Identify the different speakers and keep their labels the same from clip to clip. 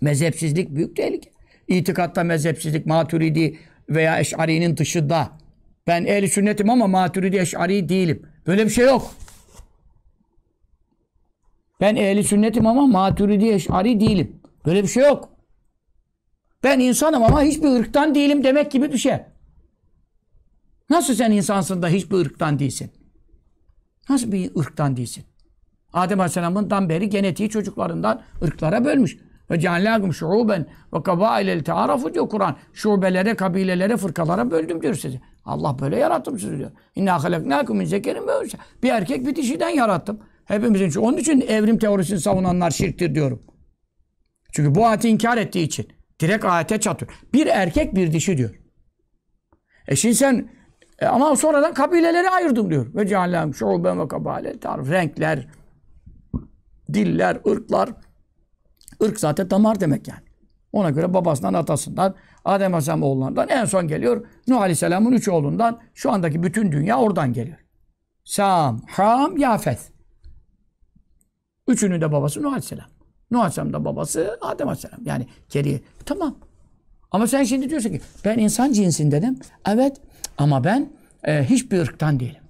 Speaker 1: Mezhepsizlik büyük tehlike. İtikatta mezhepsizlik, maturidi veya eşarinin dışında. Ben ehli sünnetim ama maturidi eşari değilim. Böyle bir şey yok. Ben ehli sünnetim ama maturidi eşari değilim. Böyle bir şey yok. Ben insanım ama hiçbir ırktan değilim demek gibi bir şey. Nasıl sen insansın da hiçbir ırktan değilsin? Nasıl bir ırktan değilsin? Adem Aleyhisselam'dan beri genetiği çocuklarından ırklara bölmüş. Ve ceallâkum şuuben ve kabâilel teârafu diyor Kur'an. Şubelere, kabilelere, fırkalara böldüm diyor sizi. Allah böyle yarattım sizi diyor. İnnâ halaknâkum min zekerin ve Bir erkek bir dişiden yarattım. Hepimizin için. Onun için evrim teorisini savunanlar şirktir diyorum. Çünkü bu ayeti inkar ettiği için. Direkt ayete çatıyor. Bir erkek bir dişi diyor. E şimdi sen e ama sonradan kabilelere ayırdım diyor. Ve ceallâhum şuuben ve kabâilel tarif. Renkler, diller, ırklar, Irk zaten damar demek yani. Ona göre babasından, atasından, Adem Aleyhisselam oğullarından en son geliyor. Nuh Aleyhisselam'ın üç oğlundan şu andaki bütün dünya oradan geliyor. Sam, Ham, Yafet. Üçünün de babası Nuh Aleyhisselam. Nuh Aleyhisselam da babası Adem Aleyhisselam. Yani geriye. Tamam. Ama sen şimdi diyorsun ki ben insan cinsin dedim. Evet ama ben e, hiçbir ırktan değilim.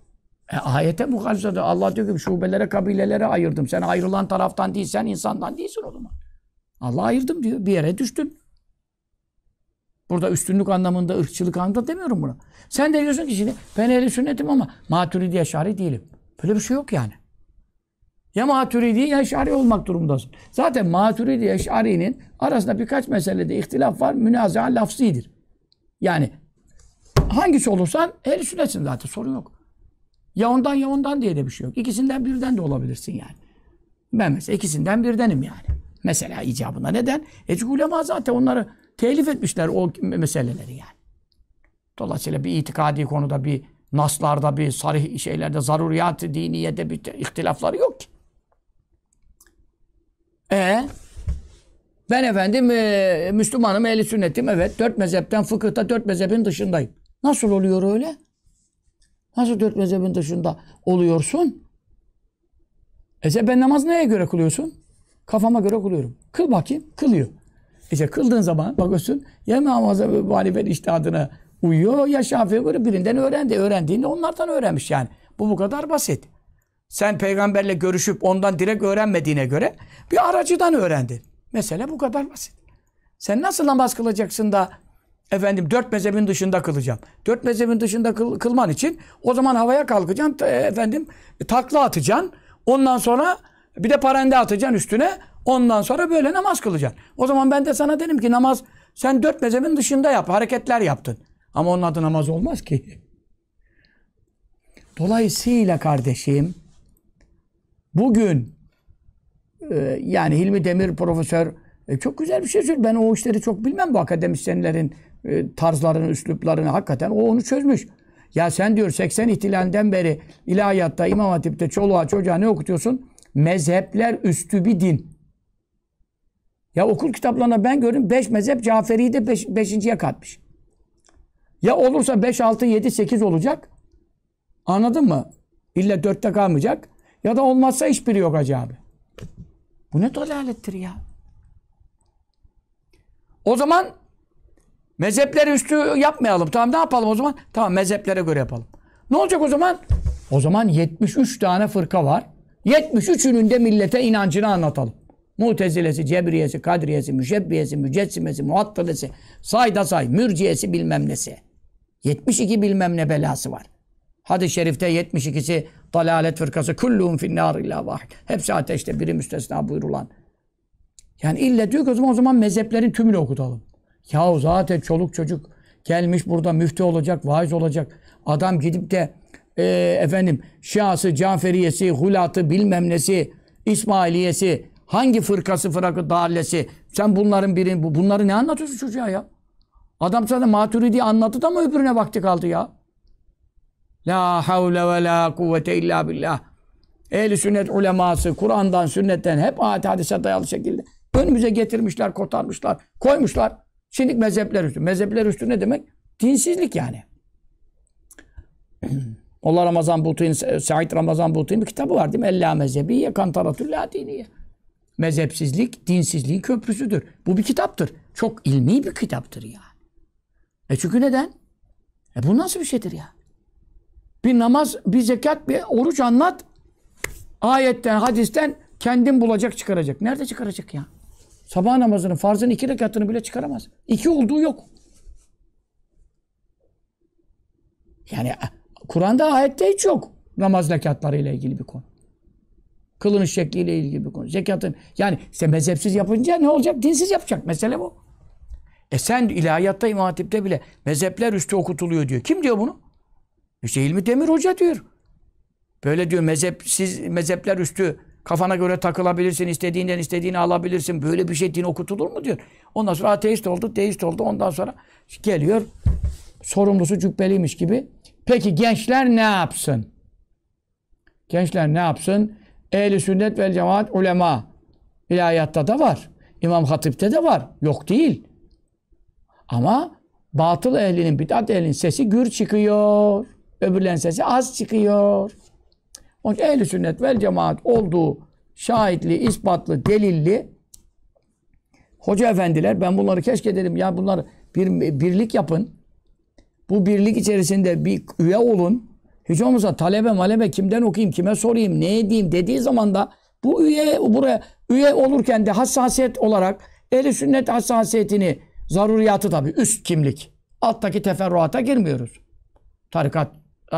Speaker 1: E, ayete mukazzada Allah diyor ki şubelere kabilelere ayırdım. Sen ayrılan taraftan değilsen insandan değilsin o zaman. Allah ayırdım diyor. Bir yere düştün. Burada üstünlük anlamında, ırkçılık anlamında demiyorum buna. Sen de diyorsun ki şimdi ben ehli sünnetim ama maturidi eşari değilim. Böyle bir şey yok yani. Ya maturidi ya eşari olmak durumundasın. Zaten maturidi eşarinin arasında birkaç meselede ihtilaf var. Münazaa lafzidir. Yani hangisi olursan ehli sünnetsin zaten sorun yok. Ya ondan ya ondan diye de bir şey yok. İkisinden birden de olabilirsin yani. Ben mesela ikisinden birdenim yani. Mesela icabına. Neden? E çünkü ulema zaten onları telif etmişler o meseleleri yani. Dolayısıyla bir itikadi konuda bir naslarda bir sarih şeylerde zaruriyat diniyede bir ihtilafları yok ki. E ben efendim e, Müslümanım, ehli sünnetim evet. Dört mezhepten fıkıhta dört mezhebin dışındayım. Nasıl oluyor öyle? Nasıl dört mezhebin dışında oluyorsun? E sen ben namaz neye göre kılıyorsun? Kafama göre kılıyorum. Kıl bakayım, kılıyor. İşte kıldığın zaman bakıyorsun ya namaza ve muhalefet iştihadına uyuyor ya Şafii'ye göre birinden öğrendi. Öğrendiğinde onlardan öğrenmiş yani. Bu bu kadar basit. Sen peygamberle görüşüp ondan direkt öğrenmediğine göre bir aracıdan öğrendin. Mesele bu kadar basit. Sen nasıl namaz kılacaksın da efendim dört mezhebin dışında kılacağım. Dört mezhebin dışında kıl, kılman için o zaman havaya kalkacaksın efendim e, takla atacaksın. Ondan sonra bir de parende atacaksın üstüne. Ondan sonra böyle namaz kılacaksın. O zaman ben de sana derim ki namaz sen dört mezhebin dışında yap. Hareketler yaptın. Ama onun adı namaz olmaz ki. Dolayısıyla kardeşim bugün e, yani Hilmi Demir profesör e, çok güzel bir şey söylüyor. Ben o işleri çok bilmem bu akademisyenlerin e, tarzlarını, üsluplarını. Hakikaten o onu çözmüş. Ya sen diyor 80 ihtilalinden beri ilahiyatta, imam hatipte çoluğa çocuğa ne okutuyorsun? mezhepler üstü bir din. Ya okul kitaplarına ben gördüm beş mezhep Caferi'yi de beş, beşinciye katmış. Ya olursa beş, altı, yedi, sekiz olacak. Anladın mı? İlla dörtte kalmayacak. Ya da olmazsa hiçbiri yok hacı abi. Bu ne dalalettir ya? O zaman mezhepleri üstü yapmayalım. Tamam ne yapalım o zaman? Tamam mezheplere göre yapalım. Ne olacak o zaman? O zaman 73 tane fırka var. 73 ününde millete inancını anlatalım. Mutezilesi, Cebriyesi, Kadriyesi, Müşebbiyesi, Mücessimesi, Muattilesi, say da say, Mürciyesi bilmem nesi. 72 bilmem ne belası var. Hadis-i şerifte 72'si dalalet fırkası. Kulluhum finnâr illâ vahid. Hepsi ateşte biri müstesna buyurulan. Yani illa diyor ki o zaman, o zaman mezheplerin tümünü okutalım. Yahu zaten çoluk çocuk gelmiş burada müftü olacak, vaiz olacak. Adam gidip de e, efendim Şiası, Caferiyesi, Hulatı bilmem nesi, İsmailiyesi, hangi fırkası, fırakı, dallesi. Sen bunların birini, bunları ne anlatıyorsun çocuğa ya? Adam sana maturidi anlattı da mı öbürüne vakti kaldı ya. La havle ve la kuvvete illa billah. Ehli sünnet uleması, Kur'an'dan, sünnetten hep ayet hadise dayalı şekilde önümüze getirmişler, kotarmışlar, koymuşlar. Şimdi mezhepler üstü. Mezhepler üstü ne demek? Dinsizlik yani. Molla Ramazan Butu'nun, Said Ramazan Butu'nun bir kitabı var değil mi? Ella mezhebiye, kantaratül ladiniye. Mezhepsizlik, dinsizliğin köprüsüdür. Bu bir kitaptır. Çok ilmi bir kitaptır yani. E çünkü neden? E bu nasıl bir şeydir ya? Bir namaz, bir zekat, bir oruç anlat. Ayetten, hadisten kendin bulacak, çıkaracak. Nerede çıkaracak ya? Sabah namazının farzın iki rekatını bile çıkaramaz. İki olduğu yok. Yani Kur'an'da ayette hiç yok namaz zekatlarıyla ilgili bir konu. Kılınış şekliyle ilgili bir konu. Zekatın yani işte mezhepsiz yapınca ne olacak? Dinsiz yapacak. Mesele bu. E sen ilahiyatta, imam bile mezhepler üstü okutuluyor diyor. Kim diyor bunu? İşte İlmi Demir Hoca diyor. Böyle diyor mezhepsiz, mezhepler üstü kafana göre takılabilirsin, istediğinden istediğini alabilirsin. Böyle bir şey din okutulur mu diyor. Ondan sonra ateist oldu, deist oldu. Ondan sonra geliyor sorumlusu cübbeliymiş gibi Peki gençler ne yapsın? Gençler ne yapsın? Ehli sünnet vel cemaat ulema vilayatta da var. İmam Hatip'te de var. Yok değil. Ama batıl ehlinin, bid'at ehlinin sesi gür çıkıyor. Öbürlerin sesi az çıkıyor. Onun için ehli sünnet vel cemaat olduğu şahitli, ispatlı, delilli hoca efendiler ben bunları keşke dedim ya bunlar bir birlik yapın bu birlik içerisinde bir üye olun. Hiç olmazsa talebe malebe kimden okuyayım, kime sorayım, ne edeyim dediği zaman da bu üye buraya üye olurken de hassasiyet olarak eli sünnet hassasiyetini zaruriyatı tabii üst kimlik. Alttaki teferruata girmiyoruz. Tarikat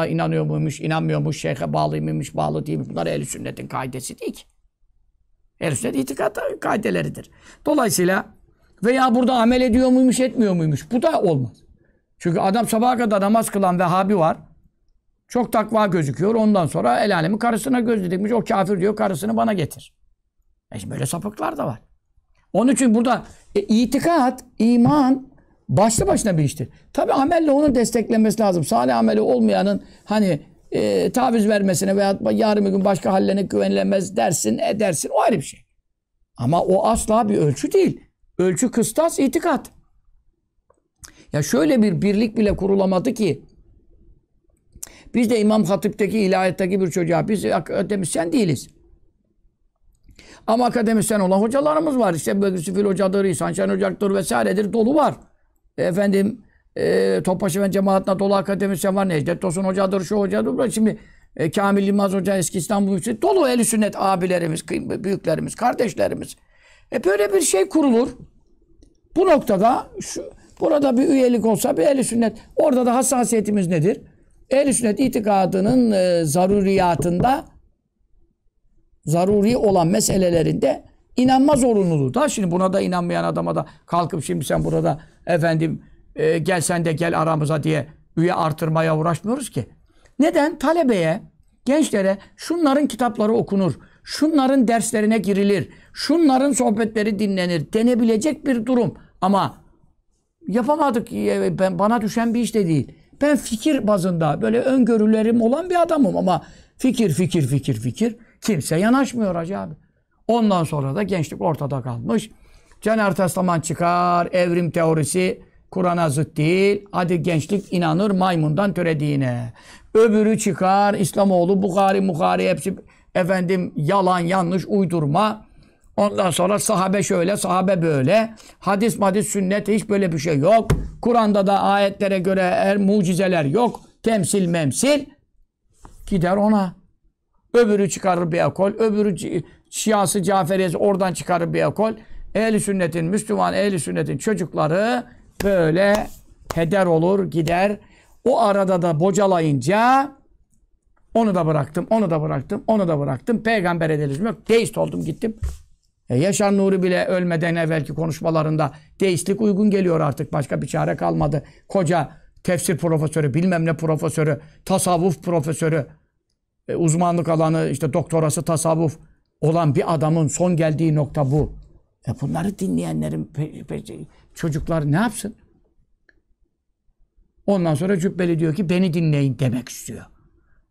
Speaker 1: inanıyor muymuş, inanmıyormuş, şeyhe bağlı mıymış, bağlı değil değilmiş. Bunlar eli sünnetin kaidesi değil ki. Ehl-i sünnet itikat kaideleridir. Dolayısıyla veya burada amel ediyor muymuş, etmiyor muymuş? Bu da olmaz. Çünkü adam sabaha kadar namaz kılan Vehhabi var. Çok takva gözüküyor. Ondan sonra el alemi karısına göz dikmiş. O kafir diyor karısını bana getir. E böyle sapıklar da var. Onun için burada e, itikat, iman başlı başına bir iştir. Tabi amelle onu desteklenmesi lazım. Salih ameli olmayanın hani e, taviz vermesine veya yarım gün başka hallerine güvenilemez dersin, edersin. O ayrı bir şey. Ama o asla bir ölçü değil. Ölçü kıstas, itikat. Ya şöyle bir birlik bile kurulamadı ki. Biz de İmam Hatip'teki, ilahiyetteki bir çocuğa biz akademisyen değiliz. Ama akademisyen olan hocalarımız var. İşte Bekir Süfil Hoca'dır, İhsan Şen Hoca'dır vesairedir. Dolu var. E, efendim e, Topbaşı ve Cemaat'la dolu akademisyen var. Necdet Tosun Hoca'dır, şu hocadır. Şimdi e, Kamil Yılmaz Hoca, eski İstanbul Müftü. Dolu el sünnet abilerimiz, büyüklerimiz, kardeşlerimiz. E böyle bir şey kurulur. Bu noktada şu, Burada bir üyelik olsa bir ehli sünnet. Orada da hassasiyetimiz nedir? Ehli sünnet itikadının e, zaruriyatında zaruri olan meselelerinde inanma zorunluluğu. Da şimdi buna da inanmayan adama da kalkıp şimdi sen burada efendim e, gel sen de gel aramıza diye üye artırmaya uğraşmıyoruz ki. Neden? Talebeye, gençlere şunların kitapları okunur, şunların derslerine girilir, şunların sohbetleri dinlenir denebilecek bir durum. Ama yapamadık. Ee, ben bana düşen bir iş de değil. Ben fikir bazında böyle öngörülerim olan bir adamım ama fikir fikir fikir fikir kimse yanaşmıyor acaba. Ondan sonra da gençlik ortada kalmış. Cenar Taslaman çıkar, evrim teorisi Kur'an'a zıt değil. Hadi gençlik inanır maymundan törediğine. Öbürü çıkar, İslamoğlu, Bukhari, Mukhari hepsi efendim yalan, yanlış, uydurma. Ondan sonra sahabe şöyle, sahabe böyle. Hadis madis sünnet hiç böyle bir şey yok. Kur'an'da da ayetlere göre er, mucizeler yok. Temsil memsil. Gider ona. Öbürü çıkarır bir ekol. Öbürü şiası caferiyesi oradan çıkarır bir ekol. Ehli sünnetin, Müslüman ehli sünnetin çocukları böyle heder olur gider. O arada da bocalayınca onu da bıraktım, onu da bıraktım, onu da bıraktım. Peygamber edilmiş yok. Deist oldum gittim. E, Yaşar Nuri bile ölmeden evvelki konuşmalarında deistlik uygun geliyor artık. Başka bir çare kalmadı. Koca tefsir profesörü, bilmem ne profesörü, tasavvuf profesörü, e, uzmanlık alanı işte doktorası tasavvuf olan bir adamın son geldiği nokta bu. E bunları dinleyenlerin pe- pe- çocuklar ne yapsın? Ondan sonra Cübbeli diyor ki beni dinleyin demek istiyor.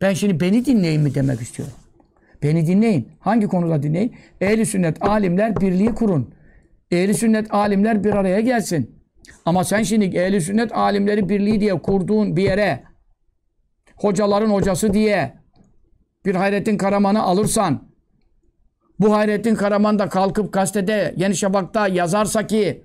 Speaker 1: Ben şimdi beni dinleyin mi demek istiyorum. Beni dinleyin. Hangi konuda dinleyin? Ehli sünnet alimler birliği kurun. Ehli sünnet alimler bir araya gelsin. Ama sen şimdi ehli sünnet alimleri birliği diye kurduğun bir yere hocaların hocası diye bir Hayrettin Karaman'ı alırsan bu Hayrettin Karaman da kalkıp gazetede Yeni Şafak'ta yazarsa ki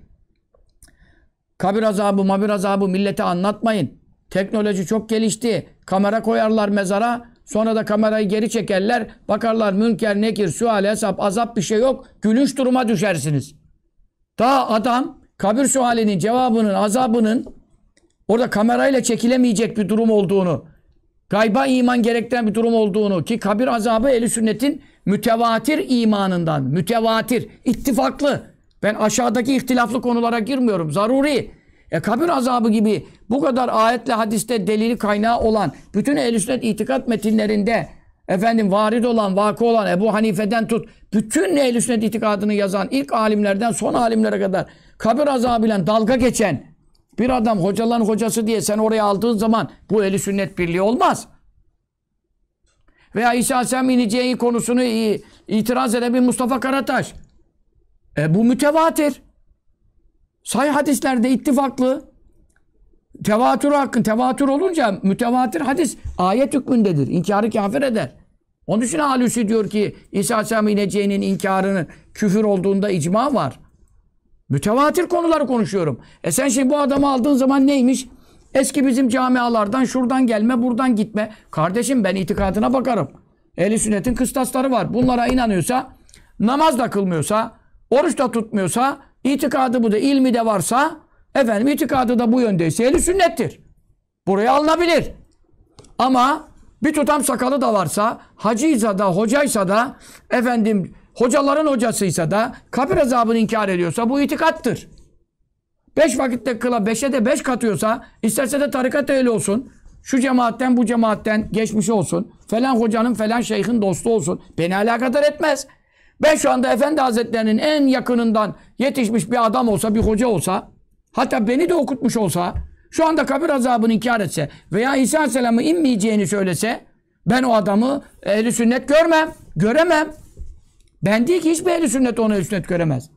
Speaker 1: kabir azabı, mabir azabı millete anlatmayın. Teknoloji çok gelişti. Kamera koyarlar mezara. Sonra da kamerayı geri çekerler. Bakarlar münker, nekir, sual, hesap, azap bir şey yok. Gülünç duruma düşersiniz. Ta adam kabir sualinin cevabının, azabının orada kamerayla çekilemeyecek bir durum olduğunu, gayba iman gerektiren bir durum olduğunu ki kabir azabı eli sünnetin mütevatir imanından, mütevatir, ittifaklı. Ben aşağıdaki ihtilaflı konulara girmiyorum. Zaruri. E kabir azabı gibi bu kadar ayetle hadiste delili kaynağı olan, bütün ehl sünnet itikat metinlerinde efendim varid olan, vakı olan Ebu Hanife'den tut, bütün ehl sünnet itikadını yazan, ilk alimlerden son alimlere kadar kabir azabıyla dalga geçen bir adam hocaların hocası diye sen oraya aldığın zaman bu eli sünnet birliği olmaz. Veya İsa Aleyhisselam ineceği konusunu itiraz eden bir Mustafa Karataş. E bu mütevatir. Say hadislerde ittifaklı tevatür hakkın tevatür olunca mütevatir hadis ayet hükmündedir. İnkarı kafir eder. Onun için Halüsi diyor ki İsa Aleyhisselam ineceğinin inkarının küfür olduğunda icma var. Mütevatir konuları konuşuyorum. E sen şimdi bu adamı aldığın zaman neymiş? Eski bizim camialardan şuradan gelme buradan gitme. Kardeşim ben itikadına bakarım. Ehli sünnetin kıstasları var. Bunlara inanıyorsa, namaz da kılmıyorsa, oruç da tutmuyorsa, itikadı bu da ilmi de varsa Efendim itikadı da bu yöndeyse eli sünnettir. Buraya alınabilir. Ama bir tutam sakalı da varsa, hacıysa da, hocaysa da, efendim hocaların hocasıysa da, kabir azabını inkar ediyorsa bu itikattır. Beş vakitte kıla, beşe de beş katıyorsa, isterse de tarikat öyle olsun, şu cemaatten bu cemaatten geçmiş olsun, falan hocanın falan şeyhin dostu olsun, beni alakadar etmez. Ben şu anda Efendi Hazretlerinin en yakınından yetişmiş bir adam olsa, bir hoca olsa, Hatta beni de okutmuş olsa, şu anda kabir azabını inkar etse veya İsa Aleyhisselam'ı inmeyeceğini söylese ben o adamı ehli sünnet görmem, göremem. Ben değil ki hiçbir ehli sünnet onu ehli sünnet göremez.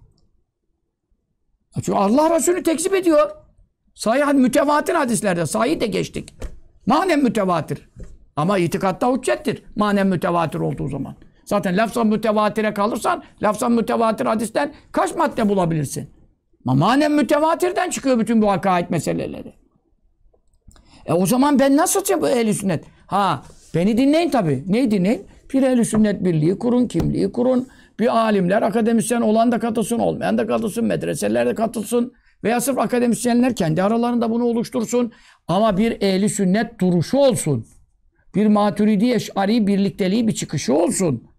Speaker 1: Çünkü Allah Resulü tekzip ediyor. Sahih mütevatir hadislerde. Sahih de geçtik. Manen mütevatir. Ama itikatta hüccettir. Manen mütevatir olduğu zaman. Zaten lafza mütevatire kalırsan lafza mütevatir hadisten kaç madde bulabilirsin? Manen mütevatirden çıkıyor bütün bu hakaik meseleleri. E o zaman ben nasıl bu ehl sünnet? Ha beni dinleyin tabii. Neyi dinleyin? Bir ehl sünnet birliği kurun kimliği kurun. Bir alimler, akademisyen olan da katılsın, olmayan da katılsın, medreseler de katılsın. Veya sırf akademisyenler kendi aralarında bunu oluştursun. Ama bir ehli sünnet duruşu olsun. Bir maturidi eşari birlikteliği bir çıkışı olsun.